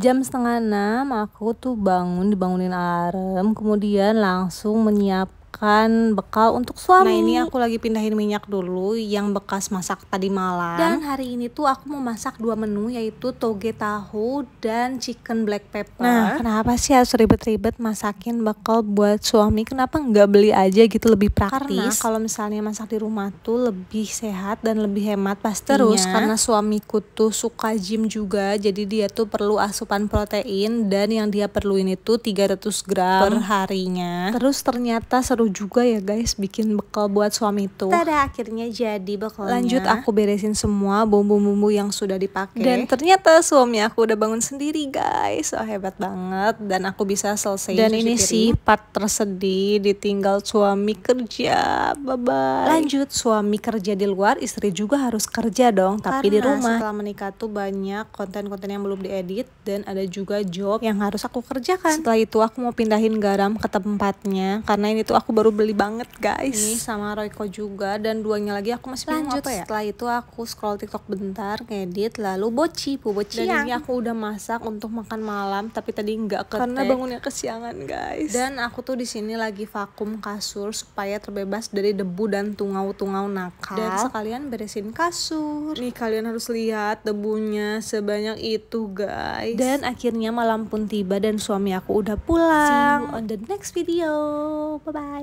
jam setengah enam aku tuh bangun dibangunin alarm kemudian langsung menyiap menyiapkan bekal untuk nah, suami. Nah ini aku lagi pindahin minyak dulu yang bekas masak tadi malam. Dan hari ini tuh aku mau masak dua menu yaitu toge tahu dan chicken black pepper. Nah kenapa sih harus ribet-ribet masakin bekal buat suami? Kenapa nggak beli aja gitu lebih praktis? Karena kalau misalnya masak di rumah tuh lebih sehat dan lebih hemat pastinya. Terus karena suamiku tuh suka gym juga jadi dia tuh perlu asupan protein dan yang dia perluin itu 300 gram per harinya. Terus ternyata seru seru juga ya guys bikin bekal buat suami itu. Tada ya, akhirnya jadi bekalnya. Lanjut aku beresin semua bumbu-bumbu yang sudah dipakai. Dan ternyata suami aku udah bangun sendiri guys. Oh hebat banget dan aku bisa selesai. Dan ini sih part tersedih ditinggal suami kerja. Bye bye. Lanjut suami kerja di luar, istri juga harus kerja dong tapi di rumah. Setelah menikah tuh banyak konten-konten yang belum diedit dan ada juga job yang harus aku kerjakan. Setelah itu aku mau pindahin garam ke tempatnya karena ini tuh aku aku baru beli banget guys ini sama Royco juga dan duanya lagi aku masih lanjut apa ya? setelah itu aku scroll tiktok bentar ngedit lalu boci bu boci dan ini aku udah masak untuk makan malam tapi tadi nggak ketek karena bangunnya kesiangan guys dan aku tuh di sini lagi vakum kasur supaya terbebas dari debu dan tungau-tungau nakal dan sekalian beresin kasur nih kalian harus lihat debunya sebanyak itu guys dan akhirnya malam pun tiba dan suami aku udah pulang see you on the next video bye bye